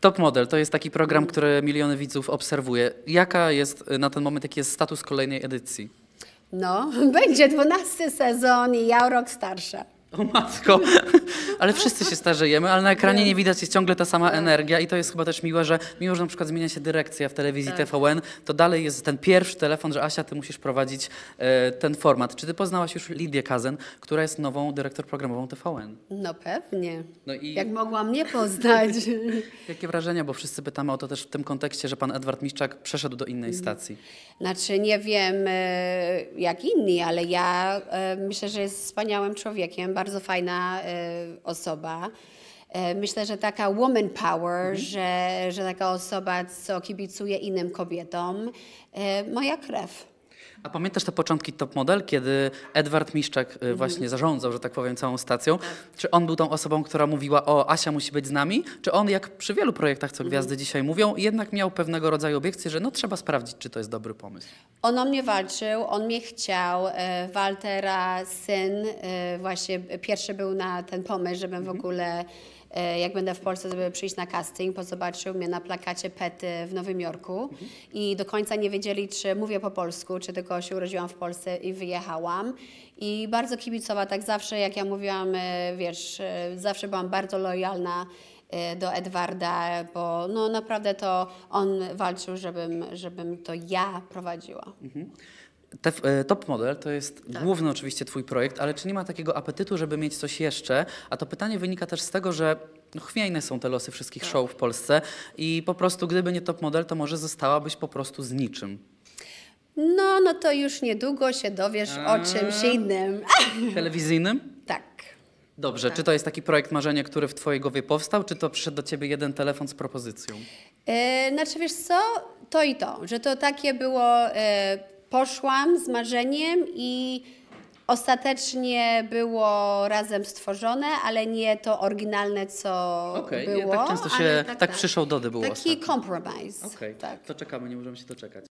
Top Model to jest taki program, który miliony widzów obserwuje. Jaka jest y, na ten moment, jaki jest status kolejnej edycji? No, będzie dwunasty sezon i ja rok starsza. O matko. Ale wszyscy się starzejemy, ale na ekranie nie widać, jest ciągle ta sama tak. energia i to jest chyba też miłe, że mimo, że na przykład zmienia się dyrekcja w telewizji tak. TVN, to dalej jest ten pierwszy telefon, że Asia, ty musisz prowadzić e, ten format. Czy ty poznałaś już Lidię Kazen, która jest nową dyrektor programową TVN? No pewnie. No i... Jak mogłam nie poznać. Jakie wrażenia, bo wszyscy pytamy o to też w tym kontekście, że pan Edward Miszczak przeszedł do innej mhm. stacji. Znaczy nie wiem e, jak inni, ale ja e, myślę, że jest wspaniałym człowiekiem, bardzo fajna y, osoba. E, myślę, że taka woman power, mhm. że, że taka osoba, co kibicuje innym kobietom, e, moja krew. A pamiętasz te początki Top Model, kiedy Edward Miszczak y, mhm. właśnie zarządzał, że tak powiem, całą stacją? Tak. Czy on był tą osobą, która mówiła, o Asia musi być z nami? Czy on, jak przy wielu projektach, co gwiazdy mhm. dzisiaj mówią, jednak miał pewnego rodzaju obiekcje, że no trzeba sprawdzić, czy to jest dobry pomysł? On o mnie walczył, on mnie chciał. E, Waltera, syn, e, właśnie pierwszy był na ten pomysł, żebym w mhm. ogóle E, jak będę w Polsce, żeby przyjść na casting, bo zobaczył mnie na plakacie Pety w Nowym Jorku i do końca nie wiedzieli, czy mówię po polsku, czy tylko się urodziłam w Polsce i wyjechałam. I bardzo kibicowa, tak zawsze jak ja mówiłam, e, wiesz, e, zawsze byłam bardzo lojalna do Edwarda, bo no naprawdę to on walczył, żebym, żebym to ja prowadziła. Mhm. Te, e, top Model to jest tak. główny oczywiście Twój projekt, ale czy nie ma takiego apetytu, żeby mieć coś jeszcze? A to pytanie wynika też z tego, że no, chwiejne są te losy wszystkich tak. show w Polsce i po prostu gdyby nie Top Model, to może zostałabyś po prostu z niczym. No, no to już niedługo się dowiesz o czymś innym. Telewizyjnym? tak. Dobrze, tak. czy to jest taki projekt marzenia, który w Twojej głowie powstał, czy to przyszedł do Ciebie jeden telefon z propozycją? Yy, znaczy wiesz co, to i to, że to takie było... E, poszłam z marzeniem i ostatecznie było razem stworzone, ale nie to oryginalne, co okay, było. Nie, tak często się, tak, tak, tak. przyszło Dody było Taki ostatnio. compromise. Okay. Tak. To czekamy, nie możemy się doczekać.